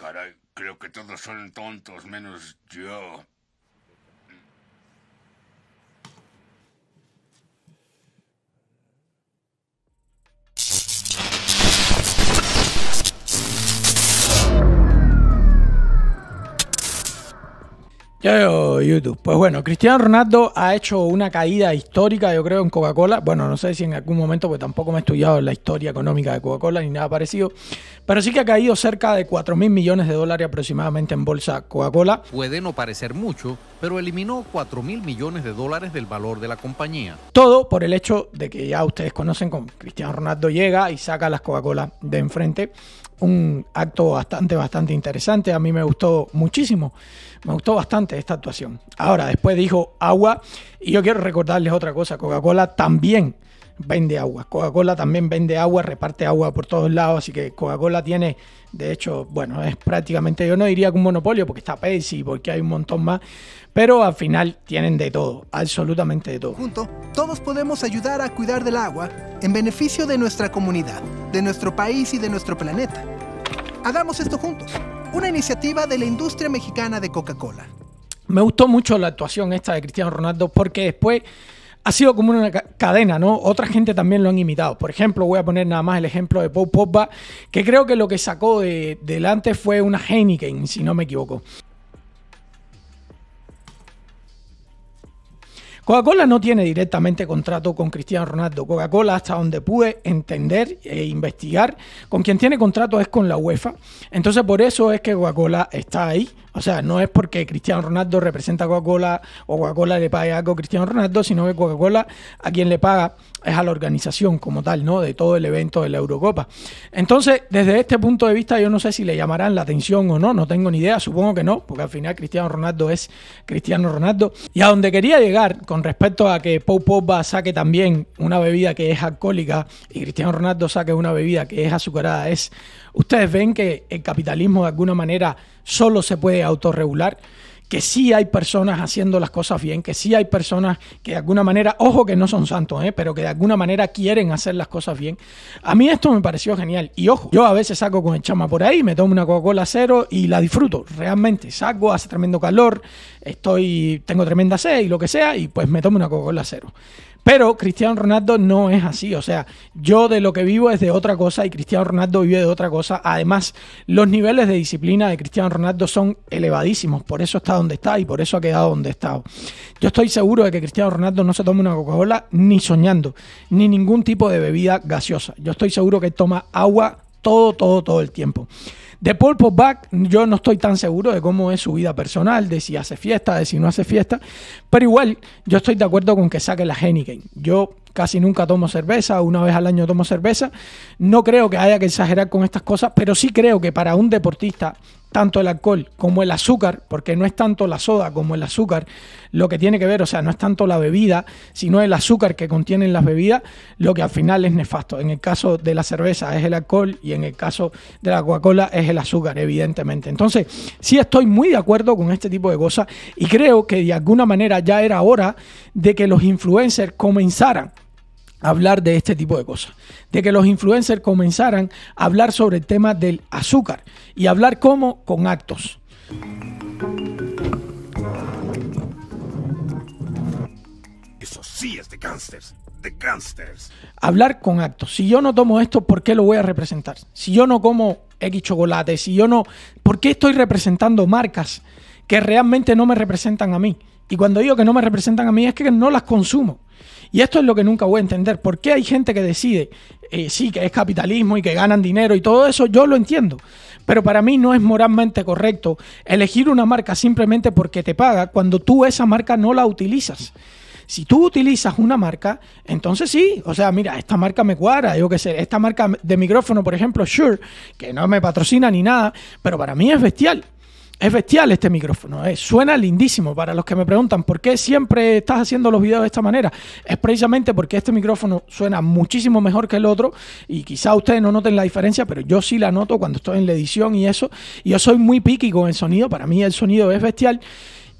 Caray, creo que todos son tontos, menos yo. YouTube. Pues bueno, Cristiano Ronaldo ha hecho una caída histórica, yo creo, en Coca-Cola. Bueno, no sé si en algún momento, porque tampoco me he estudiado la historia económica de Coca-Cola ni nada parecido. Pero sí que ha caído cerca de 4 mil millones de dólares aproximadamente en bolsa Coca-Cola. Puede no parecer mucho, pero eliminó 4 mil millones de dólares del valor de la compañía. Todo por el hecho de que ya ustedes conocen, cómo Cristiano Ronaldo llega y saca las Coca-Cola de enfrente un acto bastante, bastante interesante. A mí me gustó muchísimo, me gustó bastante esta actuación. Ahora, después dijo agua, y yo quiero recordarles otra cosa, Coca-Cola también vende agua. Coca-Cola también vende agua, reparte agua por todos lados, así que Coca-Cola tiene, de hecho, bueno, es prácticamente, yo no diría que un monopolio, porque está Pepsi, porque hay un montón más, pero al final tienen de todo, absolutamente de todo. Juntos todos podemos ayudar a cuidar del agua en beneficio de nuestra comunidad, de nuestro país y de nuestro planeta. Hagamos esto juntos, una iniciativa de la industria mexicana de Coca-Cola. Me gustó mucho la actuación esta de Cristiano Ronaldo porque después ha sido como una cadena, ¿no? Otra gente también lo han imitado. Por ejemplo, voy a poner nada más el ejemplo de Pop Popba, que creo que lo que sacó de, delante fue una Heineken, si no me equivoco. Coca-Cola no tiene directamente contrato con Cristiano Ronaldo. Coca-Cola, hasta donde pude entender e investigar, con quien tiene contrato es con la UEFA. Entonces, por eso es que Coca-Cola está ahí, o sea, no es porque Cristiano Ronaldo representa a Coca-Cola o Coca-Cola le pague algo a Cristiano Ronaldo, sino que Coca-Cola a quien le paga es a la organización como tal, ¿no? De todo el evento de la Eurocopa. Entonces, desde este punto de vista, yo no sé si le llamarán la atención o no, no tengo ni idea, supongo que no, porque al final Cristiano Ronaldo es Cristiano Ronaldo. Y a donde quería llegar con respecto a que Pau popa saque también una bebida que es alcohólica y Cristiano Ronaldo saque una bebida que es azucarada, es, ¿ustedes ven que el capitalismo de alguna manera solo se puede autorregular? que sí hay personas haciendo las cosas bien, que sí hay personas que de alguna manera, ojo que no son santos, eh, pero que de alguna manera quieren hacer las cosas bien. A mí esto me pareció genial. Y ojo, yo a veces saco con el chama por ahí, me tomo una Coca-Cola cero y la disfruto. Realmente saco, hace tremendo calor, estoy, tengo tremenda sed y lo que sea, y pues me tomo una Coca-Cola cero. Pero Cristiano Ronaldo no es así. O sea, yo de lo que vivo es de otra cosa y Cristiano Ronaldo vive de otra cosa. Además, los niveles de disciplina de Cristiano Ronaldo son elevadísimos. Por eso está donde está y por eso ha quedado donde está. Yo estoy seguro de que Cristiano Ronaldo no se toma una Coca-Cola ni soñando, ni ningún tipo de bebida gaseosa. Yo estoy seguro que toma agua todo, todo, todo el tiempo. De Paul Pogba, yo no estoy tan seguro de cómo es su vida personal, de si hace fiesta, de si no hace fiesta, pero igual yo estoy de acuerdo con que saque la Henneken. Yo casi nunca tomo cerveza, una vez al año tomo cerveza. No creo que haya que exagerar con estas cosas, pero sí creo que para un deportista tanto el alcohol como el azúcar, porque no es tanto la soda como el azúcar lo que tiene que ver, o sea, no es tanto la bebida, sino el azúcar que contienen las bebidas, lo que al final es nefasto. En el caso de la cerveza es el alcohol y en el caso de la Coca-Cola es el azúcar, evidentemente. Entonces, sí estoy muy de acuerdo con este tipo de cosas y creo que de alguna manera ya era hora de que los influencers comenzaran hablar de este tipo de cosas, de que los influencers comenzaran a hablar sobre el tema del azúcar y hablar cómo con actos. Eso sí es de gangsters. De gangsters. Hablar con actos. Si yo no tomo esto, ¿por qué lo voy a representar? Si yo no como X chocolate, si yo no. ¿Por qué estoy representando marcas que realmente no me representan a mí? Y cuando digo que no me representan a mí es que no las consumo. Y esto es lo que nunca voy a entender. ¿Por qué hay gente que decide, eh, sí, que es capitalismo y que ganan dinero y todo eso? Yo lo entiendo. Pero para mí no es moralmente correcto elegir una marca simplemente porque te paga cuando tú esa marca no la utilizas. Si tú utilizas una marca, entonces sí, o sea, mira, esta marca me cuadra, yo que sé, esta marca de micrófono, por ejemplo, Shure, que no me patrocina ni nada, pero para mí es bestial. Es bestial este micrófono, eh. suena lindísimo. Para los que me preguntan por qué siempre estás haciendo los videos de esta manera, es precisamente porque este micrófono suena muchísimo mejor que el otro y quizá ustedes no noten la diferencia, pero yo sí la noto cuando estoy en la edición y eso. Y yo soy muy piqui con el sonido, para mí el sonido es bestial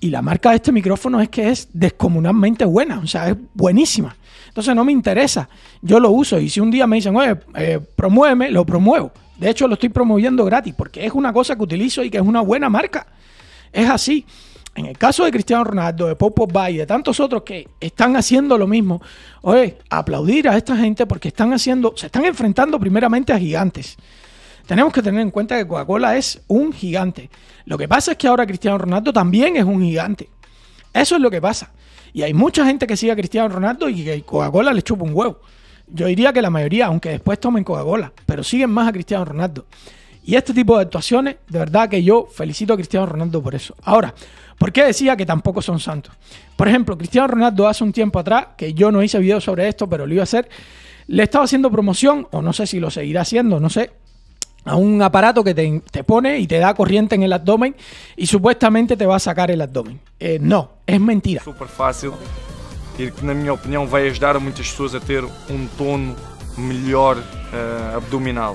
y la marca de este micrófono es que es descomunalmente buena, o sea, es buenísima. Entonces no me interesa, yo lo uso y si un día me dicen, oye, eh, promuéveme, lo promuevo. De hecho, lo estoy promoviendo gratis porque es una cosa que utilizo y que es una buena marca. Es así. En el caso de Cristiano Ronaldo, de Popo Bay, y de tantos otros que están haciendo lo mismo, oye, aplaudir a esta gente porque están haciendo, se están enfrentando primeramente a gigantes. Tenemos que tener en cuenta que Coca-Cola es un gigante. Lo que pasa es que ahora Cristiano Ronaldo también es un gigante. Eso es lo que pasa. Y hay mucha gente que sigue a Cristiano Ronaldo y que Coca-Cola le chupa un huevo. Yo diría que la mayoría, aunque después tomen Coca-Cola, pero siguen más a Cristiano Ronaldo. Y este tipo de actuaciones, de verdad que yo felicito a Cristiano Ronaldo por eso. Ahora, ¿por qué decía que tampoco son santos? Por ejemplo, Cristiano Ronaldo hace un tiempo atrás, que yo no hice video sobre esto, pero lo iba a hacer, le estaba haciendo promoción, o no sé si lo seguirá haciendo, no sé, a un aparato que te, pone y te da corriente en el abdomen y supuestamente te va a sacar el abdomen. Eh, no, es mentira. Súper fácil y que, na opinión, opinião, vai ajudar a muitas pessoas a tener un um tono melhor eh, abdominal.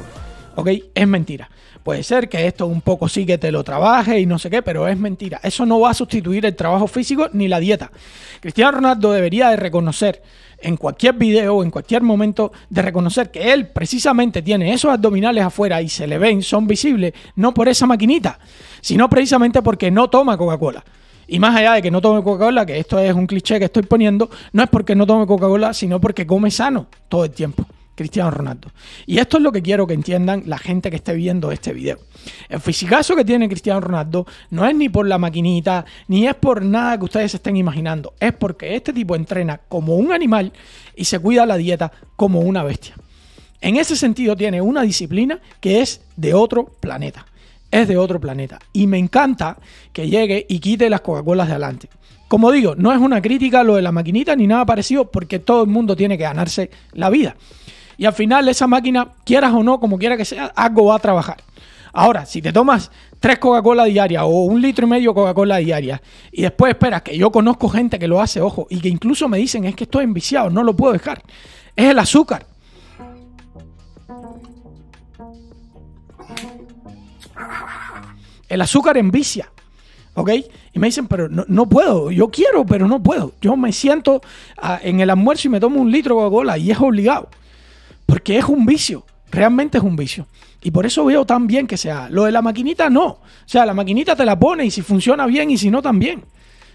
Ok, es mentira. Puede ser que esto un poco sí que te lo trabaje y no sé qué, pero es mentira. Eso no va a sustituir el trabajo físico ni la dieta. Cristiano Ronaldo debería de reconocer en cualquier video, en cualquier momento, de reconocer que él precisamente tiene esos abdominales afuera y se le ven, son visibles, no por esa maquinita, sino precisamente porque no toma Coca-Cola. Y más allá de que no tome Coca-Cola, que esto es un cliché que estoy poniendo, no es porque no tome Coca-Cola, sino porque come sano todo el tiempo. Cristiano Ronaldo. Y esto es lo que quiero que entiendan la gente que esté viendo este video. El fisicazo que tiene Cristiano Ronaldo no es ni por la maquinita, ni es por nada que ustedes estén imaginando. Es porque este tipo entrena como un animal y se cuida la dieta como una bestia. En ese sentido tiene una disciplina que es de otro planeta es de otro planeta. Y me encanta que llegue y quite las Coca-Colas de adelante. Como digo, no es una crítica lo de la maquinita ni nada parecido, porque todo el mundo tiene que ganarse la vida. Y al final, esa máquina, quieras o no, como quiera que sea, algo va a trabajar. Ahora, si te tomas tres Coca-Cola diarias o un litro y medio Coca-Cola diaria y después esperas, que yo conozco gente que lo hace, ojo, y que incluso me dicen es que estoy enviciado, no lo puedo dejar. Es el azúcar. El azúcar envicia. ¿Ok? Y me dicen, pero no, puedo, yo quiero, pero no puedo. Yo me siento ah, en el almuerzo y me tomo un litro de Coca-Cola y es obligado. Porque es un vicio, realmente es un vicio. Y por eso veo tan bien que sea. Lo de la maquinita no. O sea, la maquinita te la pone y si funciona bien y si no también.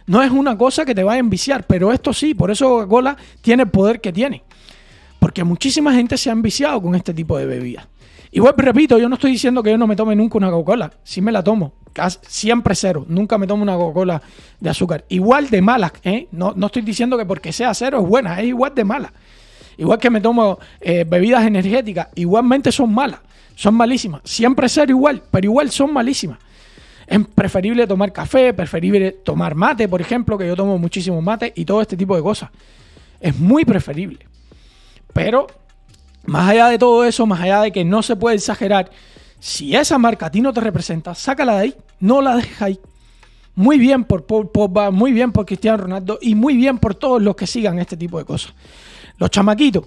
No es una cosa que te va a enviciar, pero esto sí, por eso Coca-Cola tiene el poder que tiene. Porque muchísima gente se ha enviciado con este tipo de bebidas. Igual, repito, yo no estoy diciendo que yo no me tome nunca una Coca-Cola. Sí me la tomo. siempre cero. Nunca me tomo una Coca-Cola de azúcar. Igual de mala. ¿eh? No, no estoy diciendo que porque sea cero es buena. Es igual de mala. Igual que me tomo eh, bebidas energéticas. Igualmente son malas. Son malísimas. Siempre cero igual. Pero igual son malísimas. Es preferible tomar café, preferible tomar mate, por ejemplo, que yo tomo muchísimo mate y todo este tipo de cosas. Es muy preferible. Pero más allá de todo eso, más allá de que no se puede exagerar, si esa marca a ti no te representa, sácala de ahí, no la dejes ahí. Muy bien por Paul Pogba, muy bien por Cristiano Ronaldo y muy bien por todos los que sigan este tipo de cosas. Los chamaquitos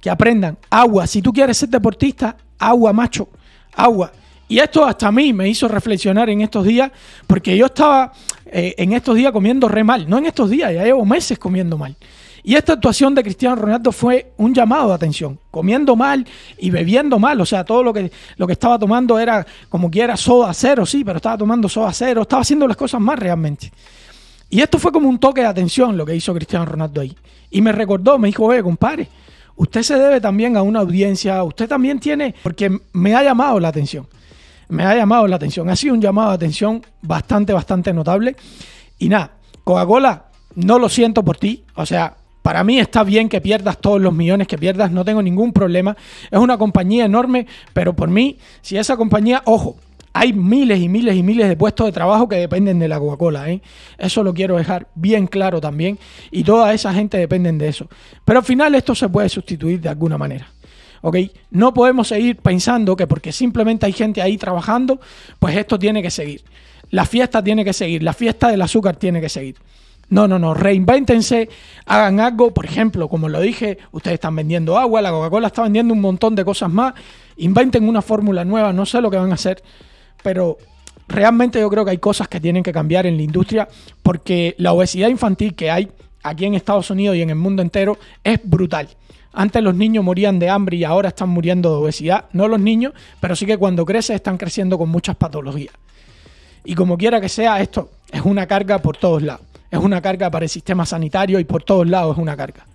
que aprendan agua, si tú quieres ser deportista, agua, macho, agua. Y esto hasta a mí me hizo reflexionar en estos días, porque yo estaba eh, en estos días comiendo re mal, no en estos días, ya llevo meses comiendo mal. Y esta actuación de Cristiano Ronaldo fue un llamado de atención, comiendo mal y bebiendo mal, o sea, todo lo que, lo que estaba tomando era como que era soda cero, sí, pero estaba tomando soda cero, estaba haciendo las cosas mal realmente. Y esto fue como un toque de atención lo que hizo Cristiano Ronaldo ahí. Y me recordó, me dijo, oye, compadre, usted se debe también a una audiencia, usted también tiene, porque me ha llamado la atención, me ha llamado la atención, ha sido un llamado de atención bastante, bastante notable. Y nada, Coca-Cola, no lo siento por ti, o sea, para mí está bien que pierdas todos los millones que pierdas, no tengo ningún problema. Es una compañía enorme, pero por mí, si esa compañía, ojo, hay miles y miles y miles de puestos de trabajo que dependen de la Coca-Cola. ¿eh? Eso lo quiero dejar bien claro también. Y toda esa gente dependen de eso. Pero al final esto se puede sustituir de alguna manera. ¿ok? No podemos seguir pensando que porque simplemente hay gente ahí trabajando, pues esto tiene que seguir. La fiesta tiene que seguir, la fiesta del azúcar tiene que seguir. No, no, no, reinvéntense, hagan algo, por ejemplo, como lo dije, ustedes están vendiendo agua, la Coca-Cola está vendiendo un montón de cosas más, inventen una fórmula nueva, no sé lo que van a hacer, pero realmente yo creo que hay cosas que tienen que cambiar en la industria porque la obesidad infantil que hay aquí en Estados Unidos y en el mundo entero es brutal. Antes los niños morían de hambre y ahora están muriendo de obesidad. No los niños, pero sí que cuando crecen están creciendo con muchas patologías. Y como quiera que sea, esto es una carga por todos lados es una carga para el sistema sanitario y por todos lados es una carga.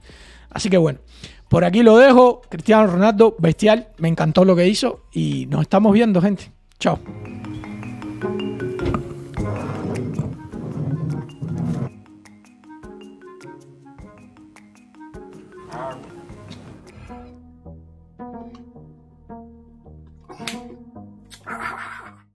Así que bueno, por aquí lo dejo. Cristiano Ronaldo, bestial, me encantó lo que hizo y nos estamos viendo, gente. Chao.